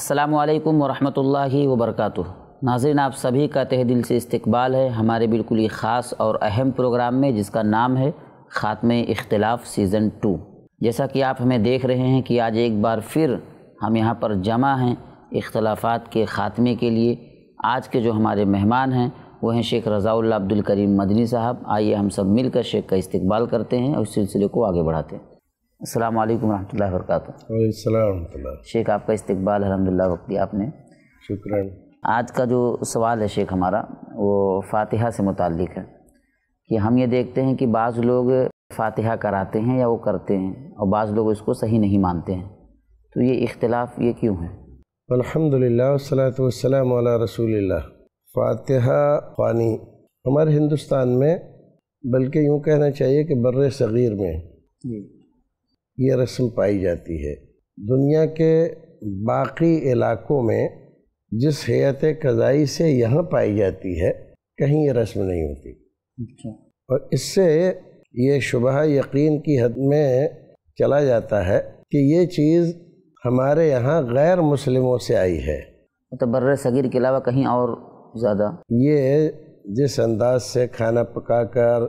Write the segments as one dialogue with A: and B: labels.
A: अस्सलाम वालेकुम वरहमतुल्लाहि वबरकatuह नाजरन आप सभी का तह दिल से इस्तकबाल है हमारे बिल्कुल ही ख़ास और अहम प्रोग्राम में जिसका नाम है ख़ात्म इख्तलाफ सीज़न टू जैसा कि आप हमें देख रहे हैं कि आज एक बार फिर हम यहाँ पर जमा हैं इख्तलाफात के ख़ात्मे के लिए आज के जो हमारे मेहमान हैं वह हैं शेख रज़ाउल्ला अब्दुल करीम मदनी साहब आइए हम सब मिलकर शेख का इस्तकबाल करते हैं और इस सिलसिले को आगे बढ़ाते हैं अल्लाम वरहमल वर्क शेख आपका इस्तबाल अलहमदिल्ला दिया आपने शुक्र आज का जो सवाल है शेख हमारा वो फातिहा से मुतक़ है कि हम ये देखते हैं कि बाज़ लोग फातिहा कराते हैं या वो करते हैं और बाज़ लोग इसको सही नहीं मानते हैं तो ये इख्तलाफ ये क्यों है अलहमदिल्लासलाम
B: रसूल फातिहा ख़ानी हमारे हिंदुस्तान में बल्कि यूँ कहना चाहिए कि बर सग़ीर में ये रस्म पाई जाती है दुनिया के बाकी इलाकों में जिस हैत कज़ाई से यहाँ पाई जाती है कहीं ये रस्म नहीं होती अच्छा। और इससे ये शुबह यकीन की हद में चला जाता है कि ये चीज़ हमारे यहाँ गैर मुस्लिमों से आई है तो बर्र सगीर के अलावा कहीं और ज़्यादा ये जिस अंदाज से खाना पकाकर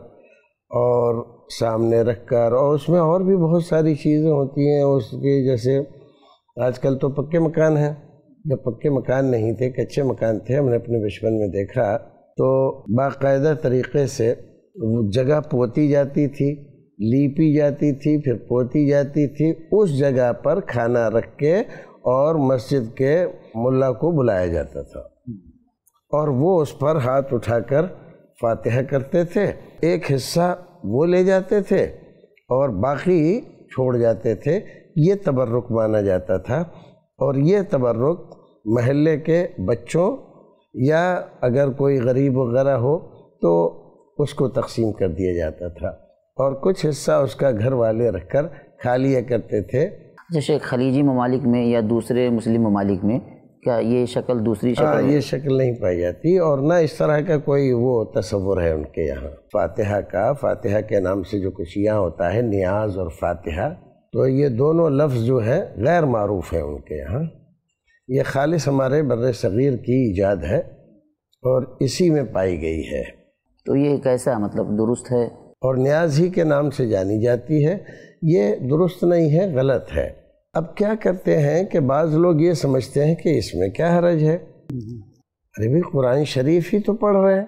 B: और सामने रखकर और उसमें और भी बहुत सारी चीज़ें होती हैं उसके जैसे आजकल तो पक्के मकान हैं जब पक्के मकान नहीं थे कच्चे मकान थे हमने अपने बचपन में देखा तो बाकायदा तरीके से जगह पोती जाती थी लीपी जाती थी फिर पोती जाती थी उस जगह पर खाना रख के और मस्जिद के मुल्ला को बुलाया जाता था और वो उस पर हाथ उठाकर फातिहा करते थे एक हिस्सा वो ले जाते थे और बाकी छोड़ जाते थे ये तबर्रुक माना जाता था और ये तबर्रुक महल्ले के बच्चों या अगर कोई गरीब वगैरह हो तो उसको
A: तकसीम कर दिया जाता था और कुछ हिस्सा उसका घर वाले रख कर खा लिया करते थे जैसे खलीजी ममालिक में या दूसरे मुस्लिम ममालिक में क्या ये शक्ल दूसरी हाँ, शक्ल हाँ, ये
B: शक्ल नहीं पाई जाती और ना इस तरह का कोई वो तस्वुर है उनके यहाँ फातिहा का फातिहा के नाम से जो कुछ यहाँ होता है नियाज और फातिहा तो ये दोनों लफ्ज़ जो है गैर मरूफ़ है उनके यहाँ ये खालिश हमारे बर सग़ीर की ईजाद है और इसी में पाई गई है तो ये कैसा मतलब दुरुस्त है और न्याज ही के नाम से जानी जाती है ये दुरुस्त नहीं है गलत है अब क्या करते हैं कि बाज़ लोग ये समझते हैं कि इसमें क्या हरज है अरे भी कुरान शरीफ ही तो पढ़ रहे हैं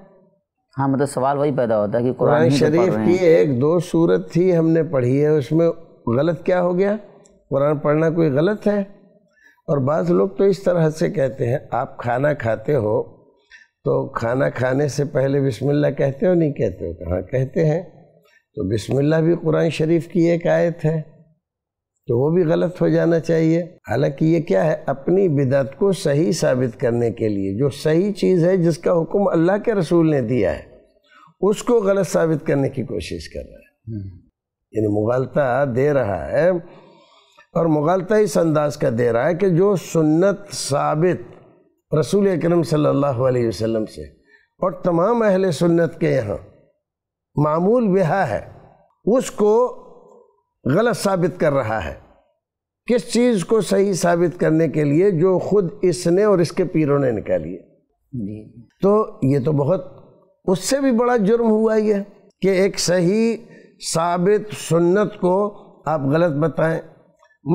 B: हाँ मतलब सवाल वही पैदा होता है कि कुरान तो शरीफ की एक दो सूरत थी हमने पढ़ी है उसमें गलत क्या हो गया कुरान पढ़ना कोई गलत है और बाज़ लोग तो इस तरह से कहते हैं आप खाना खाते हो तो खाना खाने से पहले बिस्मिल्लाह कहते हो नहीं कहते हो कहाँ तो कहते हैं तो बिस्मिल्लाह भी कुरान शरीफ की एक आयत है तो वो भी गलत हो जाना चाहिए हालांकि ये क्या है अपनी बिदत को सही साबित करने के लिए जो सही चीज़ है जिसका हुक्म अल्लाह के रसूल ने दिया है उसको गलत साबित करने की कोशिश कर रहा है यानी मुगालता दे रहा है और मुगालता इस अंदाज का दे रहा है कि जो सुन्नत साबित रसूल अक्रम सल्लल्लाहु से और तमाम अहल सुन्नत के यहाँ मामूल बिहा है उसको गलत साबित कर रहा है किस चीज़ को सही साबित करने के लिए जो खुद इसने और इसके पीरों ने निकाली है तो ये तो बहुत उससे भी बड़ा जुर्म हुआ ये कि एक सही साबित सुन्नत को आप गलत बताएं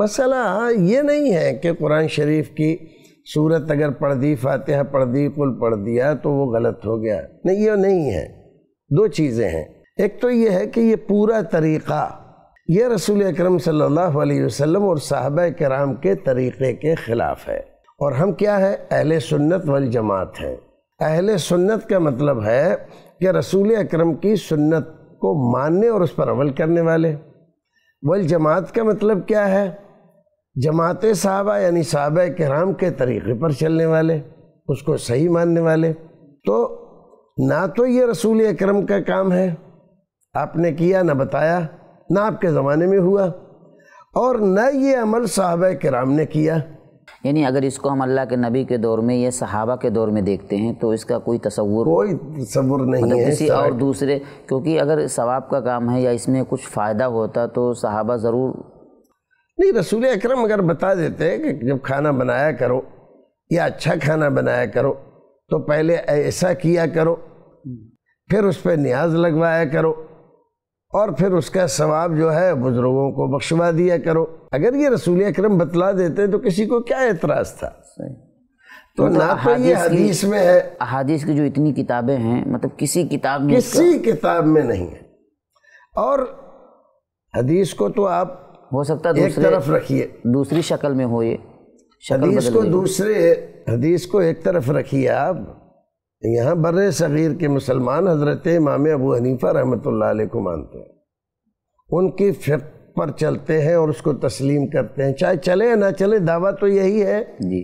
B: मसला ये नहीं है कि कुरान शरीफ की सूरत अगर पढ़ दी फातह पढ़ दी कुल पढ़ दिया तो वो गलत हो गया नहीं ये नहीं है दो चीज़ें हैं एक तो ये है कि ये पूरा तरीक़ा ये रसूल अक्रम सल्लल्लाहु अलैहि वसल्लम और साहब कराम के तरीक़े के ख़िलाफ़ है और हम क्या है अहल सुन्नत वाल जमात हैं अहल सुन्नत का मतलब है कि रसूल अक्रम की सुन्नत को मानने और उस पर अमल करने वाले वल जमात का मतलब क्या है जमात साहबा यानी साहब कराम के तरीक़े पर चलने वाले उसको सही मानने वाले तो ना तो ये रसूल अक्रम का काम है आपने किया ना बताया ना आपके ज़माने में हुआ और न
A: ये अमल साहब कराम ने किया यानी अगर इसको हम अल्लाह के नबी के दौर में या सहाबा के दौर में देखते हैं तो इसका कोई तस्वुर कोई तस्वुर नहीं मतलब है किसी और दूसरे क्योंकि अगर सवाब का काम है या इसमें कुछ फ़ायदा होता तो सहाबा ज़रूर
B: नहीं रसूल अकरम अगर बता देते हैं कि जब खाना बनाया करो या अच्छा खाना बनाया करो तो पहले ऐसा किया करो फिर उस पर न्याज लगवाया करो और फिर उसका सवाब जो है बुजुर्गों को बख्शवा दिया करो अगर ये रसूल अक्रम बतला देते तो किसी को क्या एतराज़ था तो, तो ना तो ये हदीस
A: में है अहादीस की जो इतनी किताबें हैं मतलब किसी किताब में किसी
B: किताब में नहीं है और हदीस को तो आप हो सकता है दूसरी तरफ रखिए दूसरी शक्ल में हो ये हदीस को दूसरे हदीस को एक तरफ रखिए आप यहाँ बर सग़ीर के मुसलमान हज़रत इमाम अबू हनीफ़ा रहमत को मानते हैं उनकी फिर पर चलते हैं और उसको तस्लीम करते हैं चाहे चले या ना चले दावा तो यही है जी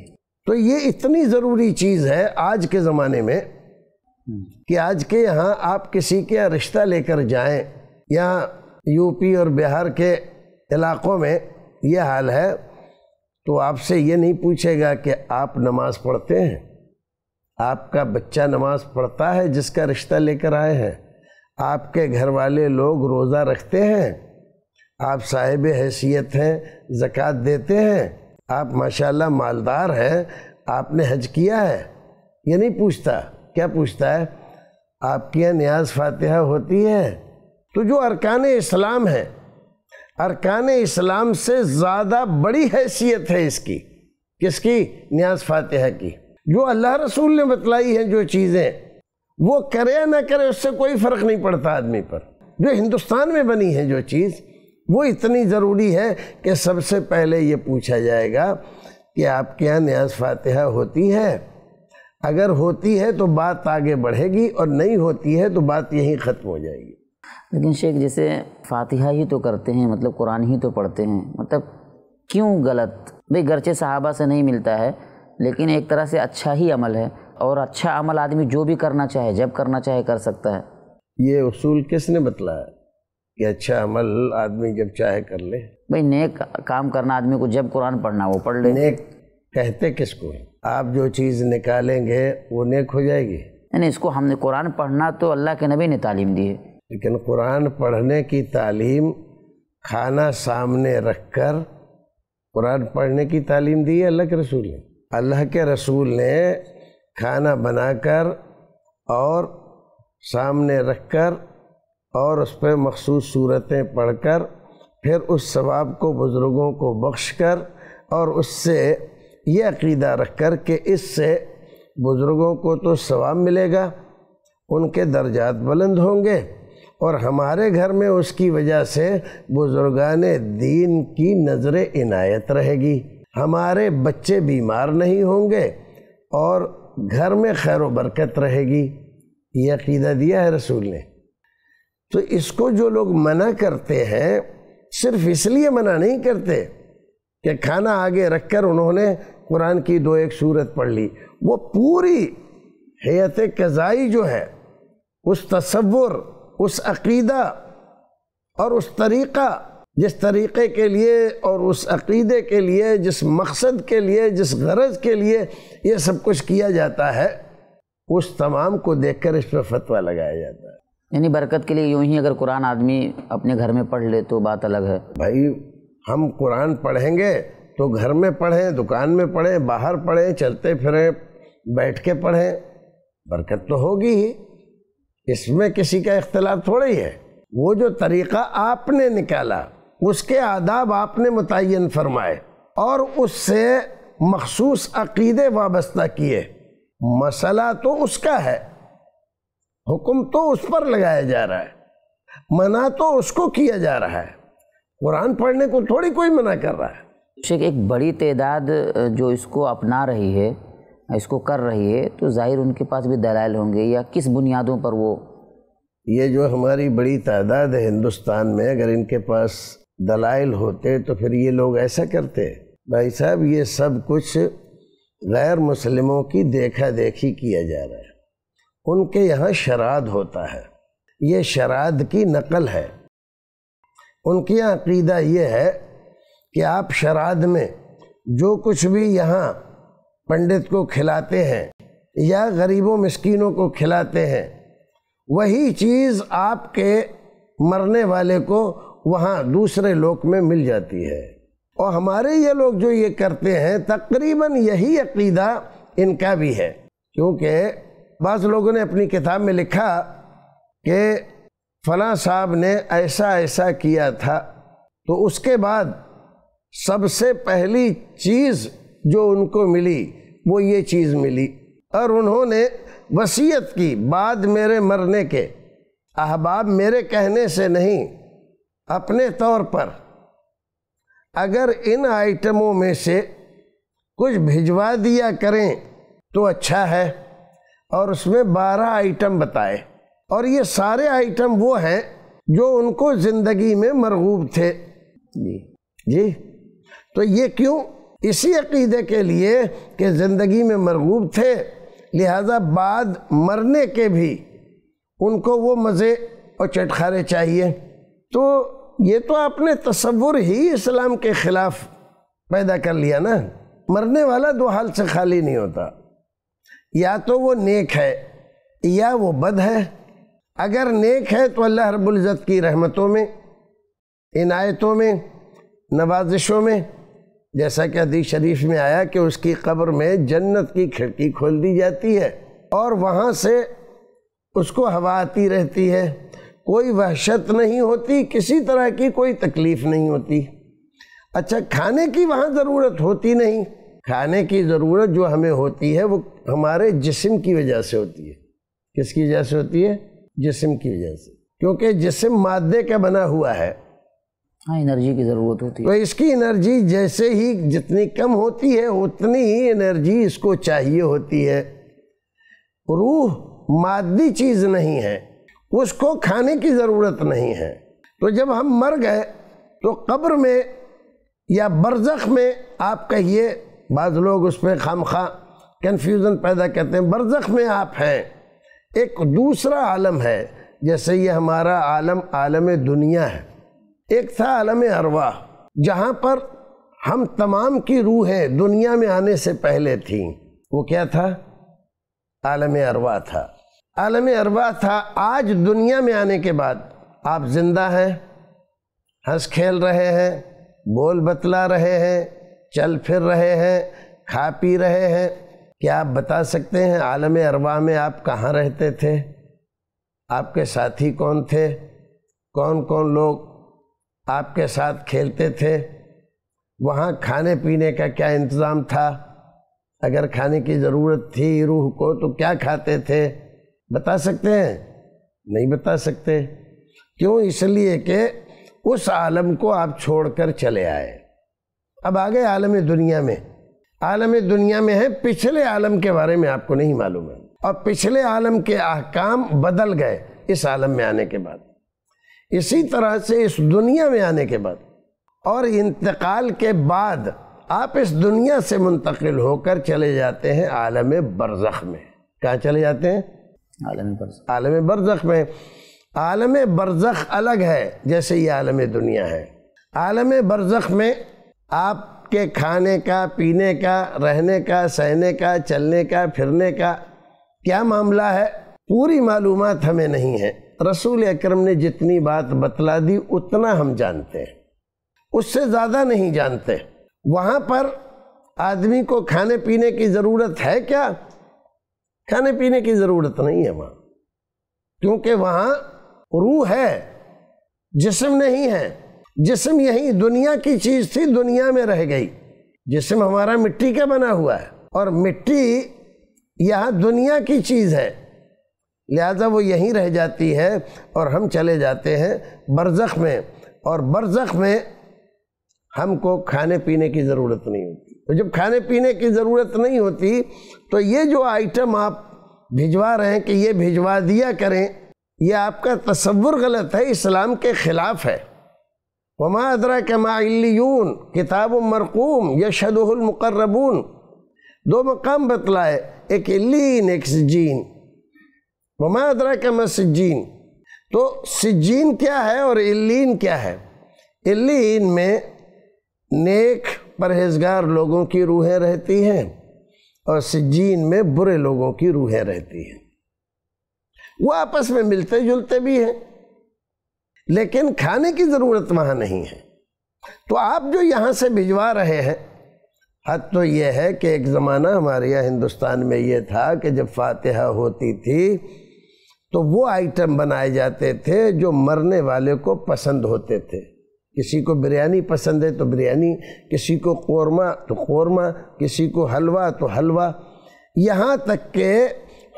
B: तो ये इतनी ज़रूरी चीज़ है आज के ज़माने में कि आज के यहाँ आप किसी के यहाँ रिश्ता लेकर जाएं यहाँ यूपी और बिहार के इलाक़ों में ये हाल है तो आपसे ये नहीं पूछेगा कि आप नमाज़ पढ़ते हैं आपका बच्चा नमाज पढ़ता है जिसका रिश्ता लेकर आए हैं आपके घर वाले लोग रोज़ा रखते हैं आप साहिब हैसियत हैं ज़क़़त देते हैं आप माशाल्लाह मालदार हैं आपने हज किया है ये नहीं पूछता क्या पूछता है आपके यहाँ न्याज फातिहा होती है तो जो अरकान इस्लाम है अरकान इस्लाम से ज़्यादा बड़ी हैसियत है इसकी किसकी न्याज फातिहा की जो अल्लाह रसूल ने बतलाई है जो चीज़ें वो करे या ना करे उससे कोई फ़र्क नहीं पड़ता आदमी पर जो हिंदुस्तान में बनी है जो चीज़ वो इतनी ज़रूरी है कि सबसे पहले ये पूछा जाएगा कि आपके यहाँ न्याज फातहा होती है अगर होती है तो बात आगे बढ़ेगी और नहीं होती है तो बात यहीं ख़त्म हो जाएगी
A: लेकिन शेख जैसे फातिहा ही तो करते हैं मतलब कुरान ही तो पढ़ते हैं मतलब क्यों गलत भाई गरचे साहबा से नहीं मिलता है लेकिन एक तरह से अच्छा ही अमल है और अच्छा अमल आदमी जो भी करना चाहे जब करना चाहे कर सकता है ये उसूल किसने बतलाया कि अच्छा अमल आदमी जब चाहे कर ले भाई नेक काम करना आदमी को जब कुरान पढ़ना वो पढ़ ले नेक कहते किसको आप जो चीज़ निकालेंगे वो नेक हो जाएगी नहीं इसको हमने कुरान पढ़ना तो अल्लाह के नबी ने तालीम दी है
B: लेकिन कुरान पढ़ने की तालीम खाना सामने रख कर कुरान पढ़ने की तालीम दी है अल्लाह के रसूल ने अल्लाह के रसूल ने खाना बनाकर और सामने रखकर और उस पर मखसूस सूरतें पढ़कर फिर उस सवाब को बुज़ुर्गों को बख्श कर और उससे ये अकीदा रख कर कि इससे बुज़ुर्गों को तो सवाब मिलेगा उनके दर्जात बुलंद होंगे और हमारे घर में उसकी वजह से बुज़ुर्गान दीन की नज़र इनायत रहेगी हमारे बच्चे बीमार नहीं होंगे और घर में खैर बरकत रहेगी ये अकीदा दिया है रसूल ने तो इसको जो लोग मना करते हैं सिर्फ इसलिए मना नहीं करते कि खाना आगे रख कर उन्होंने कुरान की दो एक सूरत पढ़ ली वो पूरी हयात कज़ाई जो है उस तस्वुर उस अकीदा और उस तरीक़ा जिस तरीक़े के लिए और उस अकीदे के लिए जिस मकसद के लिए जिस गरज के लिए ये सब कुछ किया जाता
A: है उस तमाम को देख कर इस पर फतवा लगाया जाता है यानी बरकत के लिए यूं ही अगर कुरान आदमी अपने घर में पढ़ ले तो बात अलग है भाई हम कुरान
B: पढ़ेंगे तो घर में पढ़ें दुकान में पढ़ें बाहर पढ़ें चलते फिरें बैठ के पढ़ें बरकत तो होगी ही इसमें किसी का इख्तलाफ थोड़ा ही है वो जो तरीक़ा आपने निकाला उसके आदाब आपने मुतन फरमाए और उससे मखसूस अकीदे वाबस्ता किए मसला तो उसका है हुक्म तो उस पर लगाया जा रहा है
A: मना तो उसको किया जा रहा है कुरान पढ़ने को थोड़ी कोई मना कर रहा है शेख एक बड़ी तदाद जो इसको अपना रही है इसको कर रही है तो जाहिर उनके पास भी दलाल होंगे या किस बुनियादों पर वो ये जो हमारी
B: बड़ी तादाद है हिंदुस्तान में अगर इनके पास दलाइल होते तो फिर ये लोग ऐसा करते भाई साहब ये सब कुछ गैर मुसलमों की देखा देखी किया जा रहा है उनके यहाँ शराद होता है ये शराद की नकल है उनके यहाँ अकीदा ये है कि आप शराद में जो कुछ भी यहाँ पंडित को खिलाते हैं या गरीबों मस्किनों को खिलाते हैं वही चीज़ आपके मरने वाले को वहाँ दूसरे लोक में मिल जाती है और हमारे ये लोग जो ये करते हैं तकरीबन यही अकीदा इनका भी है क्योंकि बस लोगों ने अपनी किताब में लिखा कि फला साहब ने ऐसा ऐसा किया था तो उसके बाद सबसे पहली चीज़ जो उनको मिली वो ये चीज़ मिली और उन्होंने वसीयत की बाद मेरे मरने के अहबाब मेरे कहने से नहीं अपने तौर पर अगर इन आइटमों में से कुछ भिजवा दिया करें तो अच्छा है और उसमें बारह आइटम बताए और ये सारे आइटम वो हैं जो उनको ज़िंदगी में मरगूब थे जी जी तो ये क्यों इसी अकीदे के लिए कि ज़िंदगी में मरगूब थे लिहाजा बाद मरने के भी उनको वो मज़े और चटखारे चाहिए तो ये तो आपने तस्वुर ही इस्लाम के खिलाफ पैदा कर लिया ना मरने वाला दो हाल से खाली नहीं होता या तो वो नेक है या वो बद है अगर नेक है तो अल्लाह रबुल्ज़त की रहमतों में इनायतों में नवाजिशों में जैसा कि अदी शरीफ में आया कि उसकी कब्र में जन्नत की खिड़की खोल दी जाती है और वहाँ से उसको हवा आती रहती है कोई वहशत नहीं होती किसी तरह की कोई तकलीफ़ नहीं होती अच्छा खाने की वहाँ ज़रूरत होती नहीं खाने की ज़रूरत जो हमें होती है वो हमारे जिस्म की वजह से होती है किसकी वजह से होती है जिस्म की वजह से क्योंकि जिस्म मादे का बना हुआ है हाँ एनर्जी की ज़रूरत होती है तो इसकी एनर्जी जैसे ही जितनी कम होती है उतनी ही एनर्जी इसको चाहिए होती है रूह मादी चीज़ नहीं है उसको खाने की ज़रूरत नहीं है तो जब हम मर गए तो कब्र में या बरजख में आप कहिए बाद लोग उस पर खाम खा कन्फ्यूज़न पैदा करते हैं बरजख में आप हैं एक दूसरा आलम है जैसे ये हमारा आलम आलम दुनिया है एक था आलम अरवा जहाँ पर हम तमाम की रूहें दुनिया में आने से पहले थीं वो क्या था आलम अरवा था आलम अरबा था आज दुनिया में आने के बाद आप ज़िंदा हैं हंस खेल रहे हैं बोल बतला रहे हैं चल फिर रहे हैं खा पी रहे हैं क्या आप बता सकते हैं आलम अरबा में आप कहाँ रहते थे आपके साथी कौन थे कौन कौन लोग आपके साथ खेलते थे वहाँ खाने पीने का क्या इंतज़ाम था अगर खाने की ज़रूरत थी रूह को तो क्या खाते थे बता सकते हैं नहीं बता सकते क्यों इसलिए कि उस आलम को आप छोड़कर चले आए अब आ गए आलम दुनिया में आलम दुनिया में है पिछले आलम के बारे में आपको नहीं मालूम है और पिछले आलम के अहकाम बदल गए इस आलम में आने के बाद इसी तरह से इस दुनिया में आने के बाद और इंतकाल के बाद आप इस दुनिया से मुंतकिल होकर चले जाते हैं आलम बरजख में कहाँ चले जाते हैं आलम बरज़ आलम बरज़ में आलम बरज़ अलग है जैसे ये आलम दुनिया है आलम बरज़ में आपके खाने का पीने का रहने का सहने का चलने का फिरने का क्या मामला है पूरी मालूम हमें नहीं है रसूल अक्रम ने जितनी बात बतला दी उतना हम जानते हैं उससे ज़्यादा नहीं जानते वहाँ पर आदमी को खाने पीने की ज़रूरत है क्या खाने पीने की ज़रूरत नहीं है वहाँ क्योंकि वहाँ रूह है जिसम नहीं है जिसम यही दुनिया की चीज़ थी दुनिया में रह गई जिसम हमारा मिट्टी का बना हुआ है और मिट्टी यह दुनिया की चीज़ है लिहाजा वो यहीं रह जाती है और हम चले जाते हैं बरज़ख में और बरज़ख में हमको खाने पीने की ज़रूरत नहीं होती तो जब खाने पीने की ज़रूरत नहीं होती तो ये जो आइटम आप भिजवा रहे हैं कि ये भिजवा दिया करें ये आपका तस्वुर गलत है इस्लाम के ख़िलाफ़ है वमा अदरा के मायून किताब मरकूम यशदुलमकर्रबून दो मकाम बतलाए एक इल्लीन एक सज्जीन वमा अदरा के मसज्जीन तो सजीन क्या है और इलीन क्या है इलीन में नेक परहेजगार लोगों की रूहें रहती हैं और सिज्जीन में बुरे लोगों की रूहें रहती हैं वो आपस में मिलते जुलते भी हैं लेकिन खाने की ज़रूरत वहाँ नहीं है तो आप जो यहाँ से भिजवा रहे हैं हद तो यह है कि एक ज़माना हमारे यहाँ हिंदुस्तान में ये था कि जब फातिहा होती थी तो वो आइटम बनाए जाते थे जो मरने वाले को पसंद होते थे किसी को बिरयानी पसंद है तो बिरयानी किसी को कौरमा तो कौरमा किसी को हलवा तो हलवा यहाँ तक के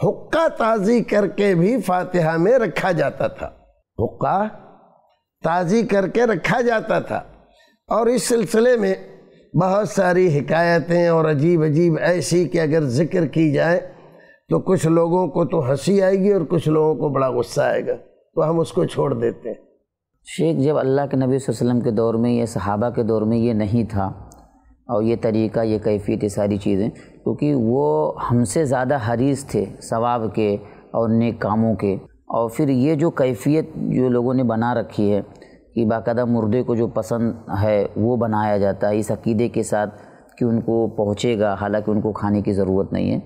B: हुक्का ताज़ी करके भी फातिहा में रखा जाता था हुक्का ताज़ी करके रखा जाता था और इस सिलसिले में बहुत सारी हकायतें और अजीब अजीब ऐसी कि अगर ज़िक्र की जाए तो कुछ लोगों को तो हंसी आएगी और कुछ लोगों को बड़ा गुस्सा आएगा तो हम उसको छोड़ देते
A: हैं शेख जब अल्लाह के नबी वसल्लम के दौर में या सहाबा के दौर में ये नहीं था और ये तरीका ये कैफियत ये सारी चीज़ें क्योंकि वो हमसे ज़्यादा हरीस थे सवाब के और नेक कामों के और फिर ये जो कैफियत जो लोगों ने बना रखी है कि बाकायदा मुर्दे को जो पसंद है वो बनाया जाता है इस अकीदे के साथ कि उनको पहुँचेगा हालांकि उनको खाने की ज़रूरत नहीं है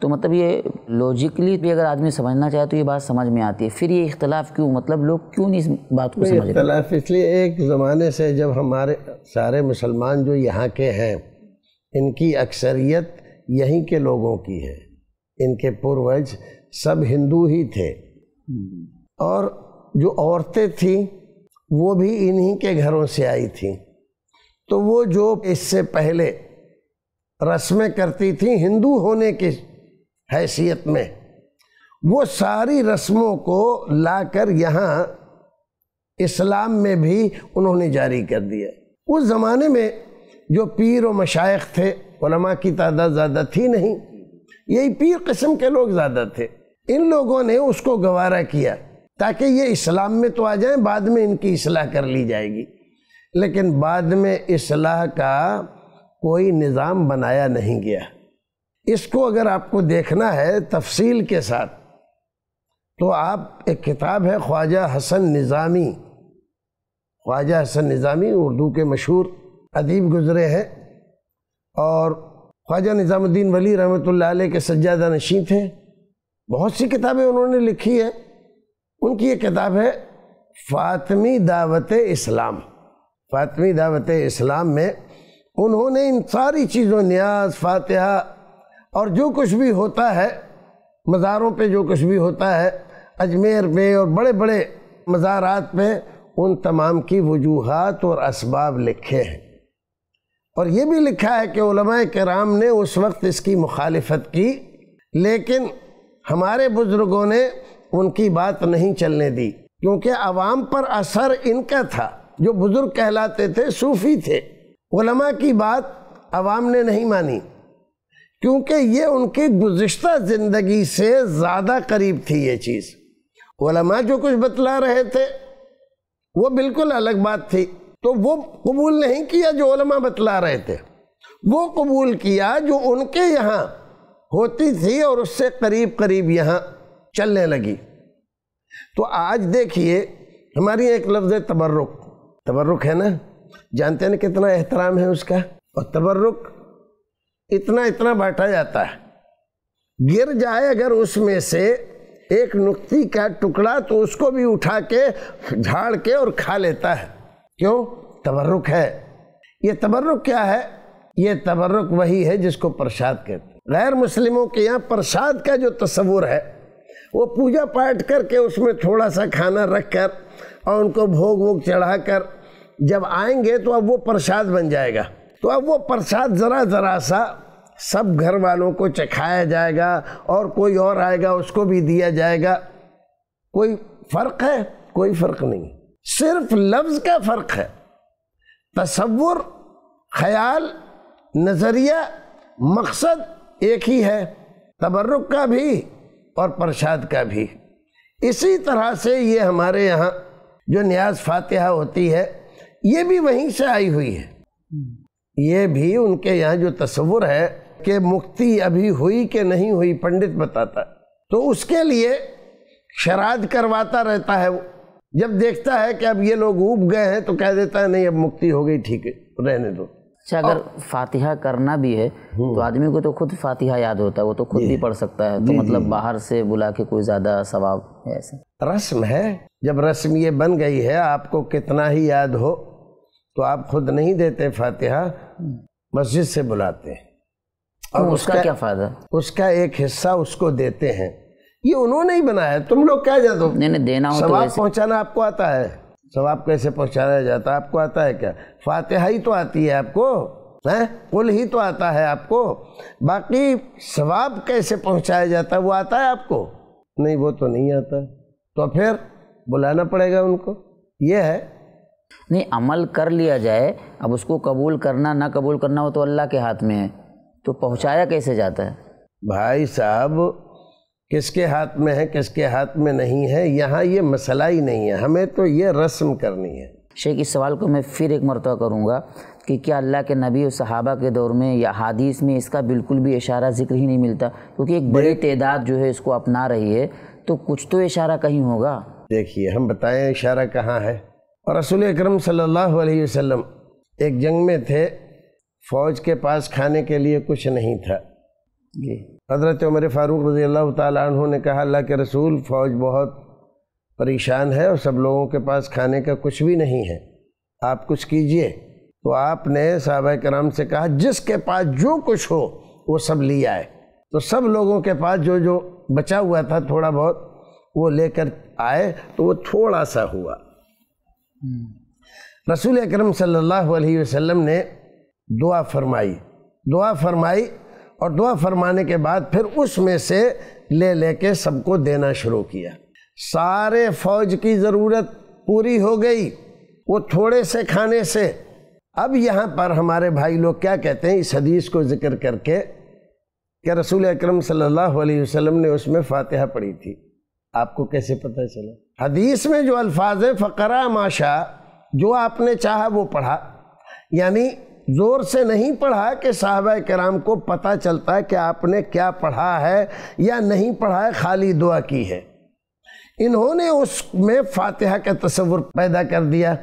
A: तो मतलब ये लॉजिकली भी अगर आदमी समझना चाहे तो ये बात समझ में आती है फिर ये इख्तलाफ क्यों मतलब लोग क्यों नहीं इस बात को समझ इख्तलाफ
B: इसलिए एक ज़माने से जब हमारे सारे मुसलमान जो यहाँ के हैं इनकी अक्सरियत यहीं के लोगों की है इनके पूर्वज सब हिंदू ही थे और जो औरतें थीं वो भी इन्हीं के घरों से आई थी तो वो जो इससे पहले रस्में करती थी हिंदू होने के हैसियत में वो सारी रस्मों को लाकर यहाँ इस्लाम में भी उन्होंने जारी कर दिया उस ज़माने में जो पीर और मशाइ थे उलमा की तादाद ज़्यादा थी नहीं यही पीर कस्म के लोग ज़्यादा थे इन लोगों ने उसको गवारा किया ताकि ये इस्लाम में तो आ जाए बाद में इनकी असलाह कर ली जाएगी लेकिन बाद में असलाह का कोई निज़ाम बनाया नहीं गया इसको अगर आपको देखना है तफसील के साथ तो आप एक किताब है ख्वाजा हसन निज़ामी ख्वाजा हसन निज़ामी उर्दू के मशहूर अदीब गुज़रे हैं और ख्वाजा निज़ामुद्दीन वली रहमत के सज्जादा नशी थे बहुत सी किताबें उन्होंने लिखी है उनकी ये किताब है फ़ातिमी दावत इस्लाम फ़ातिमी दावत इस्लाम में उन्होंने इन सारी चीज़ों न्याज फातहा और जो कुछ भी होता है मज़ारों पे जो कुछ भी होता है अजमेर में और बड़े बड़े मज़ारात में उन तमाम की वजूहत और इसबाब लिखे हैं और ये भी लिखा है कि कराम ने उस वक्त इसकी मुखालफत की लेकिन हमारे बुज़ुर्गों ने उनकी बात नहीं चलने दी क्योंकि आवाम पर असर इनका था जो बुज़ुर्ग कहलाते थे सूफ़ी थे की बात आवाम ने नहीं मानी क्योंकि ये उनकी गुज्त ज़िंदगी से ज़्यादा करीब थी ये चीज़ वलमा जो कुछ बतला रहे थे वो बिल्कुल अलग बात थी तो वो कबूल नहीं किया जो वलमा बतला रहे थे वो कबूल किया जो उनके यहाँ होती थी और उससे करीब करीब यहाँ चलने लगी तो आज देखिए हमारी एक लफ्ज़ है तबर्रुक तबर्रुक है ना जानते हैं ना कितना एहतराम है उसका और तबर्रुक इतना इतना बांटा जाता है गिर जाए अगर उसमें से एक नुक्ति का टुकड़ा तो उसको भी उठा के झाड़ के और खा लेता है क्यों तबर्रुक है ये तबर्रुक क्या है ये तबर्रुक वही है जिसको प्रसाद कहते हैं गैर मुस्लिमों के यहाँ प्रसाद का जो तस्वूर है वो पूजा पाठ करके उसमें थोड़ा सा खाना रख कर और उनको भोग वोग चढ़ा कर जब आएंगे तो अब वो प्रसाद बन जाएगा तो अब वो प्रसाद ज़रा ज़रा सा सब घर वालों को चखाया जाएगा और कोई और आएगा उसको भी दिया जाएगा कोई फ़र्क है कोई फ़र्क नहीं सिर्फ लफ्ज़ का फ़र्क है तस्वुर ख्याल नज़रिया मकसद एक ही है तबर्रुक का भी और प्रसाद का भी इसी तरह से ये हमारे यहाँ जो न्याज फातिहा होती है ये भी वहीं से आई हुई है ये भी उनके यहाँ जो तस्वुर है कि मुक्ति अभी हुई कि नहीं हुई पंडित बताता तो उसके लिए शराद करवाता रहता है वो जब देखता
A: है कि अब ये लोग उब गए हैं तो कह देता है नहीं अब मुक्ति हो गई ठीक है रहने दो अच्छा अगर फातिहा करना भी है हम्म। तो आदमी को तो खुद फातिहा याद होता है वो तो खुद भी पढ़ सकता है तो मतलब बाहर से बुला के कोई ज़्यादा सवाब है ऐसा
B: रस्म है जब रस्म ये बन गई है आपको कितना ही याद हो तो आप खुद नहीं देते फातिहा मस्जिद से बुलाते हैं और तो उसका, उसका क्या फ़ायदा उसका एक हिस्सा उसको देते हैं ये उन्होंने ही बनाया तुम लोग क्या जाते नहीं नहीं देना हो तो सवाब तो पहुंचाना आपको आता है सवाब कैसे पहुंचाया जाता है आपको आता है क्या फातिहा ही तो आती है आपको है कुल ही तो आता है आपको बाकी सवाब कैसे पहुंचाया जाता है वो आता है आपको
A: नहीं वो तो नहीं आता तो फिर बुलाना पड़ेगा उनको ये है नहीं अमल कर लिया जाए अब उसको कबूल करना ना कबूल करना हो तो अल्लाह के हाथ में है तो पहुंचाया कैसे जाता है भाई साहब
B: किसके हाथ में है किसके हाथ में नहीं है यहाँ ये मसला ही नहीं है हमें तो ये
A: रस्म करनी है शेख इस सवाल को मैं फिर एक मरतबा करूँगा कि क्या अल्लाह के नबी और सहाबा के दौर में या हादीस में इसका बिल्कुल भी इशारा जिक्र ही नहीं मिलता क्योंकि एक बड़ी तादाद जो है इसको अपना रही है तो कुछ तो इशारा कहीं होगा देखिए हम बताएं इशारा कहाँ है
B: और रसूल अक्रम सल्लल्लाहु अलैहि वसल्लम एक जंग में थे फौज के पास खाने के लिए कुछ नहीं था जी हज़रत उमर फ़ारूक रजी अल्लाह तु ने कहा अल्लाह के रसूल फ़ौज बहुत परेशान है और सब लोगों के पास खाने का कुछ भी नहीं है आप कुछ कीजिए तो आपने साहब कराम से कहा जिसके पास जो कुछ हो वो सब लिया आए तो सब लोगों के पास जो जो बचा हुआ था थोड़ा बहुत वो लेकर आए तो वो थोड़ा सा हुआ हम्म। रसूल अकरम सल्लल्लाहु अलैहि वसल्लम ने दुआ फरमाई दुआ फरमाई और दुआ फरमाने के बाद फिर उसमें से ले लेके सबको देना शुरू किया सारे फौज की ज़रूरत पूरी हो गई वो थोड़े से खाने से अब यहाँ पर हमारे भाई लोग क्या कहते हैं इस हदीस को ज़िक्र करके कि रसूल अकरम सल्लल्लाहु अलैहि वसल्लम ने उसमें फातिहा पढ़ी थी आपको कैसे पता चला हदीस में जो अल्फाज फ़करा माशा जो आपने चाहा वो पढ़ा यानी ज़ोर से नहीं पढ़ा कि साहब कराम को पता चलता है कि आपने क्या पढ़ा है या नहीं पढ़ा है खाली दुआ की है इन्होंने उसमें फातिहा का तस्वुर पैदा कर दिया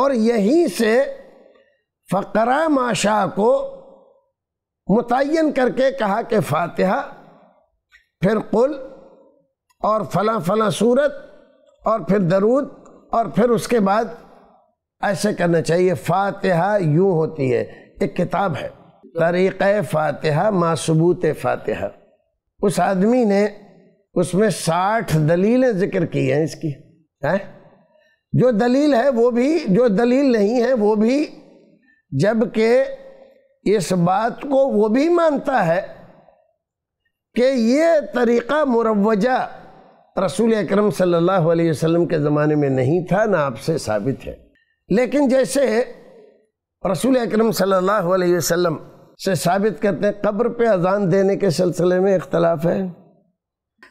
B: और यहीं से फ़करा माशा को मुतन करके कहा कि फातिहा फिर कुल और फला फला सूरत और फिर दरूद और फिर उसके बाद ऐसे करना चाहिए फातिहा यूँ होती है एक किताब है तरीक़ फातिहा मासबूत फातिहा उस आदमी ने उसमें साठ दलीलें ज़िक्र की हैं इसकी हैं जो दलील है वो भी जो दलील नहीं है वो भी जबकि इस बात को वो भी मानता है कि ये तरीक़ा मुरवजा रसूल अक्रम सल्लल्लाहु के ज़माने में नहीं था ना आपसे साबित है लेकिन जैसे रसूल अक्रम सल्लल्लाहु से साबित करते हैं कब्र पे अजान देने के सिलसिले में इख्तलाफ है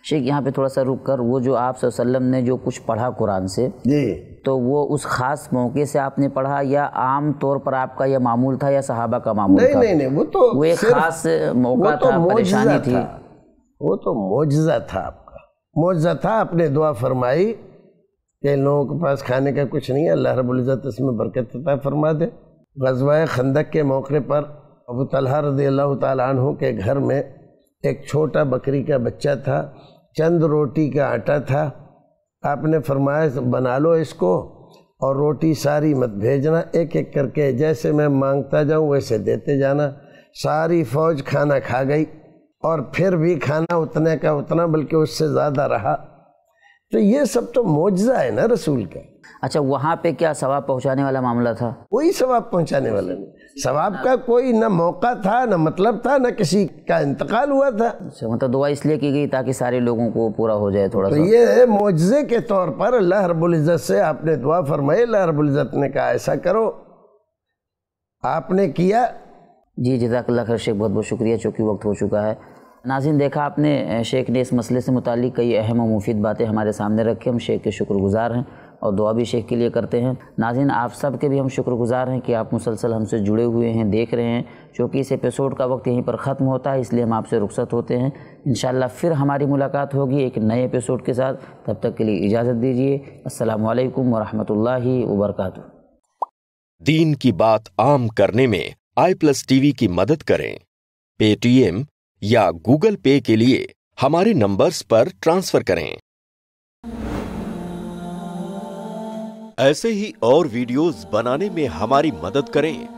A: शेख यहाँ पे थोड़ा सा रुक कर वो जो आप वसल्लम ने जो कुछ पढ़ा कुरान से जी तो वो उस खास मौके से आपने पढ़ा या आम तौर पर आपका यह मामूल था या सहाबा का मामूल नहीं, था नहीं नहीं वो तो वो एक खास मौका तो था परेशानी थी
B: वो तो मोजा था मुआवजा था आपने दुआ फरमाई कि लोगों के पास खाने का कुछ नहीं है अल्लाह रबुल्ज़त इसमें बरकत अता फरमा दे गजवाए खंदक के मौके पर अबू तलहा रदी अल्लाह तहों के घर में एक छोटा बकरी का बच्चा था चंद रोटी का आटा था आपने फरमाया बना लो इसको और रोटी सारी मत भेजना एक एक करके जैसे मैं मांगता जाऊँ वैसे देते जाना सारी फौज खाना खा गई और फिर भी खाना उतने का उतना बल्कि उससे ज़्यादा रहा तो ये सब तो मुआवजा है ना रसूल का
A: अच्छा वहाँ पे क्या सवाब पहुँचाने वाला मामला था
B: कोई सवाब पहुँचाने वाला नहीं सवाब का कोई
A: ना मौका था ना मतलब था ना किसी का इंतकाल हुआ था अच्छा मतलब दुआ इसलिए की गई ताकि सारे लोगों को पूरा हो जाए थोड़ा तो सा। ये
B: मुआवजे के तौर पर अल्लाह रबुल्ज़त से आपने
A: दुआ फरमाई अल्लाह रबुल्ज़त ने कहा ऐसा करो आपने किया जी जजाकल्ला खैर शेख बहुत बहुत शुक्रिया चूँकि वक्त हो चुका है नाजिन देखा आपने शेख ने इस मसले से मुतल कई अहम और मुफीद बातें हमारे सामने रखी हम शेख के शुक्रगुजार हैं और दुआ भी शेख के लिए करते हैं नाजिन आप सब के भी हम शुक्रगुजार हैं कि आप मुसलसल हमसे जुड़े हुए हैं देख रहे हैं क्योंकि इस एपिसोड का वक्त यहीं पर ख़त्म होता है इसलिए हम आपसे रुख्सत होते हैं इन फिर हमारी मुलाकात होगी एक नए एपिसोड के साथ तब तक के लिए इजाज़त दीजिए असलकम वरहमल वबरक
B: दीन की बात आम करने में आई प्लस वी की मदद करें पेटीएम या गूगल पे के लिए हमारे नंबर्स पर ट्रांसफर करें ऐसे ही और वीडियोस बनाने में हमारी मदद करें